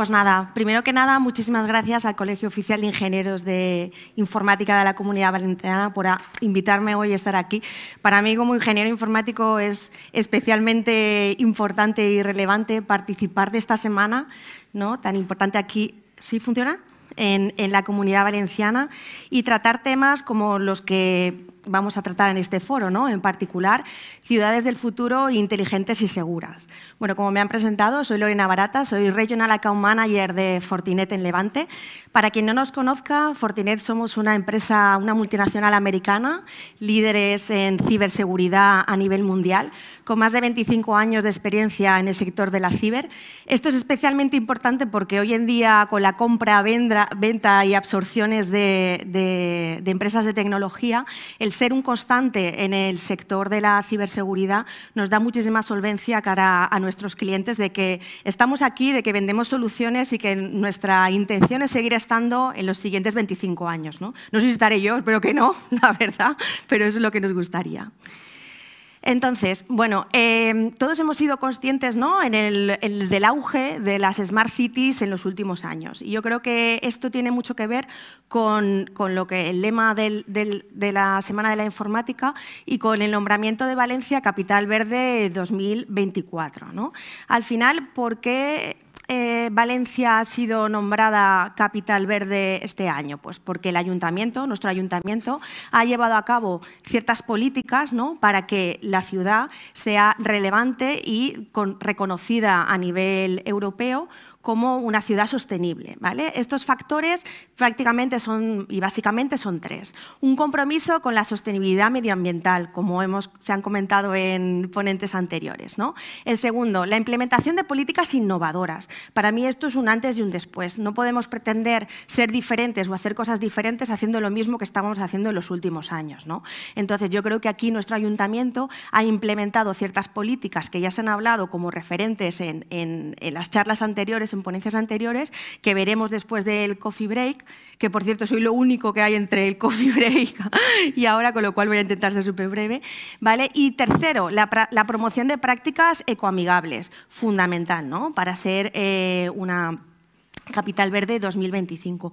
Pues nada, primero que nada, muchísimas gracias al Colegio Oficial de Ingenieros de Informática de la Comunidad Valenciana por invitarme hoy a estar aquí. Para mí, como ingeniero informático, es especialmente importante y relevante participar de esta semana, ¿no? tan importante aquí. ¿Sí funciona? En, en, la comunidad valenciana y tratar temas como los que vamos a tratar en este foro, ¿no? en particular, ciudades del futuro inteligentes y seguras. Bueno, como me han presentado, soy Lorena Barata, soy Regional Account Manager de Fortinet en Levante. Para quien no nos conozca, Fortinet somos una empresa, una multinacional americana, líderes en ciberseguridad a nivel mundial, con más de 25 años de experiencia en el sector de la ciber. Esto es especialmente importante porque hoy en día, con la compra, venta y absorciones de, de empresas de tecnología, ser un constante en el sector de la ciberseguridad nos da muchísima solvencia cara a nuestros clientes de que estamos aquí, de que vendemos soluciones y que nuestra intención es seguir estando en los siguientes 25 años. No, no sé si estaré yo, espero que no, la verdad, pero es lo que nos gustaría. Entonces, bueno, em, todos hemos sido conscientes ¿no? en del auge de las Smart Cities en los últimos años. Y yo creo que esto tiene mucho que ver con, lo que el lema de la Semana de la Informática y con el nombramiento de Valencia Capital Verde 2024. ¿no? Al final, ¿por qué eh, Valencia ha sido nombrada capital verde este año? Pues porque el ayuntamiento, nuestro ayuntamiento, ha llevado a cabo ciertas políticas ¿no? para que la ciudad sea relevante y reconocida a nivel europeo como una ciudad sostenible. ¿vale? Estos factores prácticamente son, y básicamente son tres. Un compromiso con la sostenibilidad medioambiental, como hemos, se han comentado en ponentes anteriores. El segundo, la implementación de políticas innovadoras. Para mí esto es un antes y un después. No podemos pretender ser diferentes o hacer cosas diferentes haciendo lo mismo que estábamos haciendo en los últimos años. ¿no? Entonces yo creo que aquí nuestro ayuntamiento ha implementado ciertas políticas que ya se han hablado como referentes en, en las charlas anteriores en ponencias anteriores, que veremos después del coffee break, que por cierto soy lo único que hay entre el coffee break y ahora, con lo cual voy a intentar ser súper breve. ¿vale? Y tercero, la, promoción de prácticas ecoamigables, fundamental ¿no? para ser eh, una Capital Verde 2025.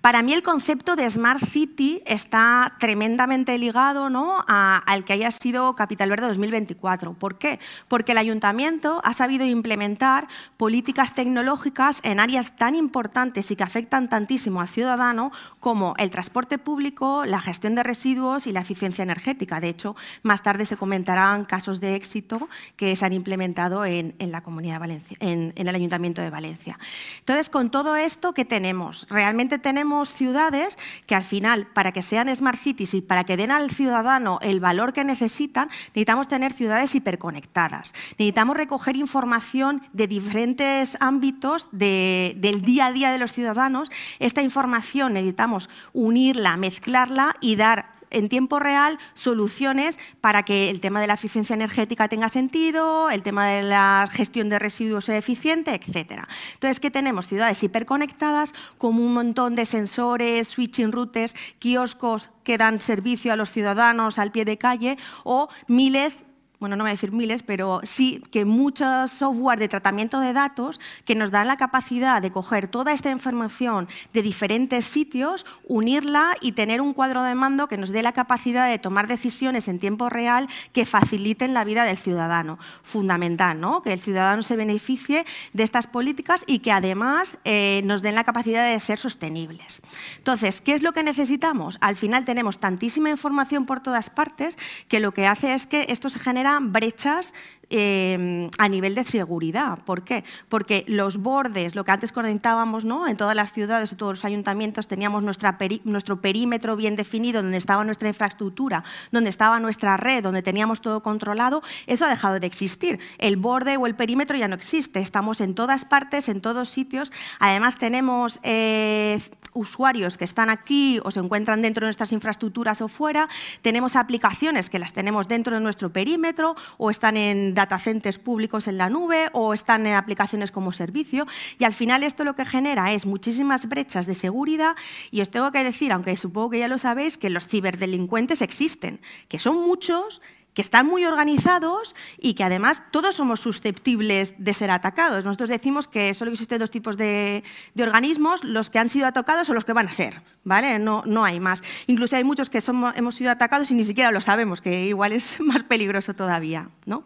Para mí el concepto de Smart City está tremendamente ligado ¿no? al que haya sido Capital Verde 2024. ¿Por qué? Porque el ayuntamiento ha sabido implementar políticas tecnológicas en áreas tan importantes y que afectan tantísimo al ciudadano como el transporte público, la gestión de residuos y la eficiencia energética. De hecho, más tarde se comentarán casos de éxito que se han implementado en, la comunidad en el Ayuntamiento de Valencia. Entonces, con con todo esto que tenemos? Realmente tenemos ciudades que al final, para que sean smart cities y para que den al ciudadano el valor que necesitan, necesitamos tener ciudades hiperconectadas. Necesitamos recoger información de diferentes ámbitos del día a día de los ciudadanos. Esta información necesitamos unirla, mezclarla y dar en tiempo real soluciones para que el tema de la eficiencia energética tenga sentido, el tema de la gestión de residuos sea eficiente, etc. Entonces, ¿qué tenemos? Ciudades hiperconectadas con un montón de sensores, switching routes, kioscos que dan servicio a los ciudadanos al pie de calle o miles de bueno, no voy a decir miles, pero sí que muchos software de tratamiento de datos que nos dan la capacidad de coger toda esta información de diferentes sitios, unirla y tener un cuadro de mando que nos dé la capacidad de tomar decisiones en tiempo real que faciliten la vida del ciudadano. Fundamental, ¿no? Que el ciudadano se beneficie de estas políticas y que además eh, nos den la capacidad de ser sostenibles. Entonces, ¿qué es lo que necesitamos? Al final tenemos tantísima información por todas partes que lo que hace es que esto se genere brechas em, a nivel de seguridad. ¿Por qué? Porque los bordes, lo que antes comentábamos, ¿no? en todas las ciudades, o todos los ayuntamientos teníamos nuestra nuestro perímetro bien definido, donde estaba nuestra infraestructura, donde estaba nuestra red, donde teníamos todo controlado, eso ha dejado de existir. El borde o el perímetro ya no existe, estamos en todas partes, en todos sitios. Además tenemos eh, usuarios que están aquí o se encuentran dentro de nuestras infraestructuras o fuera, tenemos aplicaciones que las tenemos dentro de nuestro perímetro o están en datacentes públicos en la nube o están en aplicaciones como servicio y al final esto lo que genera es muchísimas brechas de seguridad y os tengo que decir, aunque supongo que ya lo sabéis, que los ciberdelincuentes existen, que son muchos, que están muy organizados y que además todos somos susceptibles de ser atacados. Nosotros decimos que solo existen dos tipos de, organismos, los que han sido atacados o los que van a ser, ¿vale? No, no hay más. Incluso hay muchos que somos, hemos sido atacados y ni siquiera lo sabemos, que igual es más peligroso todavía, ¿no?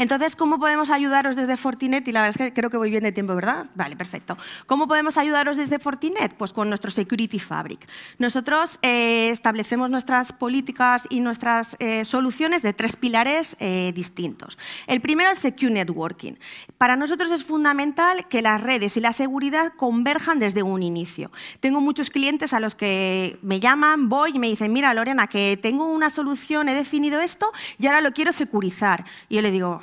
Entonces, ¿cómo podemos ayudaros desde Fortinet? Y la verdad es que creo que voy bien de tiempo, ¿verdad? Vale, perfecto. ¿Cómo podemos ayudaros desde Fortinet? Pues con nuestro Security Fabric. Nosotros eh, establecemos nuestras políticas y nuestras eh, soluciones de tres pilares eh, distintos. El primero, el Secure Networking. Para nosotros es fundamental que las redes y la seguridad converjan desde un inicio. Tengo muchos clientes a los que me llaman, voy y me dicen, mira, Lorena, que tengo una solución, he definido esto y ahora lo quiero securizar. Y yo le digo,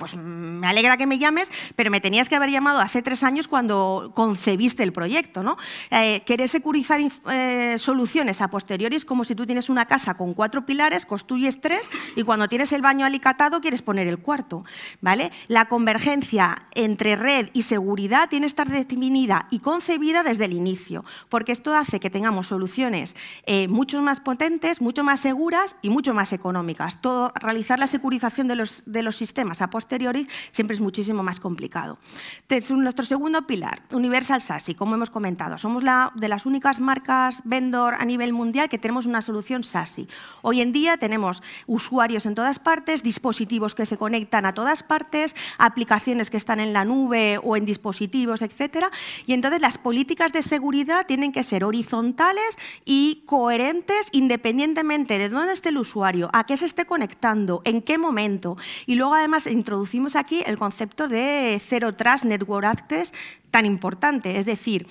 pues me alegra que me llames, pero me tenías que haber llamado hace tres años cuando concebiste el proyecto. ¿no? Eh, querer securizar eh, soluciones a posteriori es como si tú tienes una casa con cuatro pilares, construyes tres y cuando tienes el baño alicatado quieres poner el cuarto. ¿vale? La convergencia entre red y seguridad tiene que estar definida y concebida desde el inicio, porque esto hace que tengamos soluciones eh, mucho más potentes, mucho más seguras y mucho más económicas. Todo, realizar la securización de los, de los sistemas a posteriori siempre es muchísimo más complicado. nuestro segundo pilar, Universal SASI, como hemos comentado, somos la, de las únicas marcas vendor a nivel mundial que tenemos una solución SASI. Hoy en día tenemos usuarios en todas partes, dispositivos que se conectan a todas partes, aplicaciones que están en la nube o en dispositivos, etcétera, y entonces las políticas de seguridad tienen que ser horizontales y coherentes independientemente de dónde esté el usuario, a qué se esté conectando, en qué momento, y luego además introducir aquí el concepto de Zero Trust Network Access tan importante. Es decir,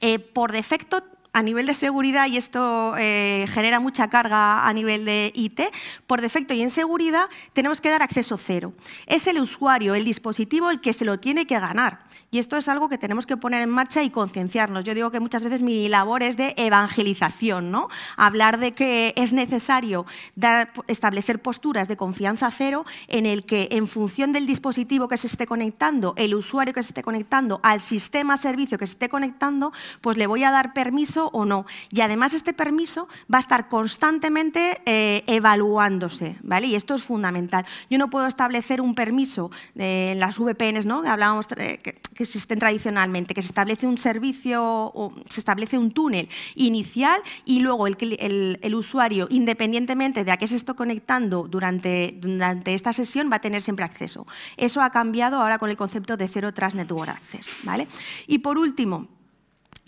eh, por defecto a nivel de seguridad, y esto eh, genera mucha carga a nivel de IT, por defecto y en seguridad tenemos que dar acceso cero. Es el usuario, el dispositivo, el que se lo tiene que ganar. Y esto es algo que tenemos que poner en marcha y concienciarnos. Yo digo que muchas veces mi labor es de evangelización, ¿no? Hablar de que es necesario dar, establecer posturas de confianza cero en el que en función del dispositivo que se esté conectando, el usuario que se esté conectando, al sistema servicio que se esté conectando, pues le voy a dar permiso o no. Y además este permiso va a estar constantemente eh, evaluándose, ¿vale? Y esto es fundamental. Yo no puedo establecer un permiso eh, en las VPNs, ¿no? Que hablábamos eh, que, existen tradicionalmente, que se establece un servicio o se establece un túnel inicial y luego el, usuario, independientemente de a qué se está conectando durante, durante esta sesión, va a tener siempre acceso. Eso ha cambiado ahora con el concepto de cero Trust Network Access, ¿vale? Y por último,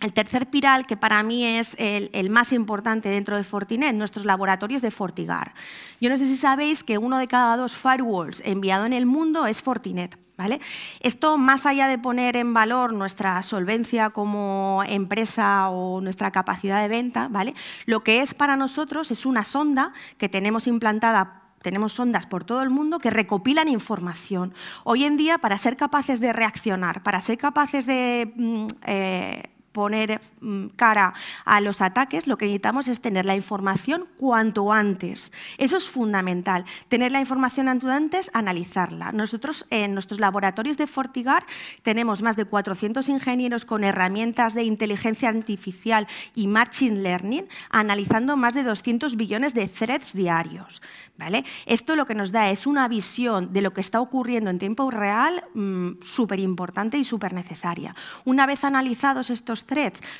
el tercer piral, que para mí es el, más importante dentro de Fortinet, nuestros laboratorios de Fortigar. Yo no sé si sabéis que uno de cada dos firewalls enviado en el mundo es Fortinet. ¿Vale? Esto, más allá de poner en valor nuestra solvencia como empresa o nuestra capacidad de venta, ¿vale? lo que es para nosotros es una sonda que tenemos implantada tenemos sondas por todo el mundo que recopilan información. Hoy en día, para ser capaces de reaccionar, para ser capaces de mm, eh, poner mm, cara a los ataques, lo que necesitamos es tener la información cuanto antes. Eso es fundamental. Tener la información antes, analizarla. Nosotros en nuestros laboratorios de Fortigar tenemos más de 400 ingenieros con herramientas de inteligencia artificial y machine learning analizando más de 200 billones de threads diarios. ¿vale? Esto lo que nos da es una visión de lo que está ocurriendo en tiempo real mm, súper importante y súper necesaria. Una vez analizados estos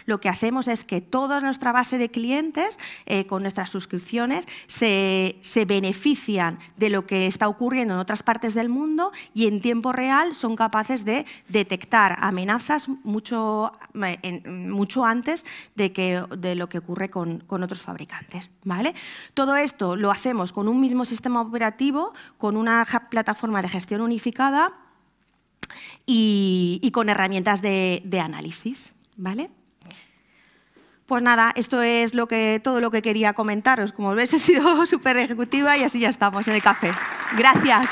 lo que hacemos es que toda nuestra base de clientes eh, con nuestras suscripciones se, benefician de lo que está ocurriendo en otras partes del mundo y en tiempo real son capaces de detectar amenazas mucho, eh, antes de, lo que ocurre con, otros fabricantes. ¿vale? Todo esto lo hacemos con un mismo sistema operativo, con una plataforma de gestión unificada y, con herramientas de análisis. ¿Vale? Pues nada, esto es todo lo que quería comentaros. Como veis, he sido súper ejecutiva y así ya estamos en el café. Gracias.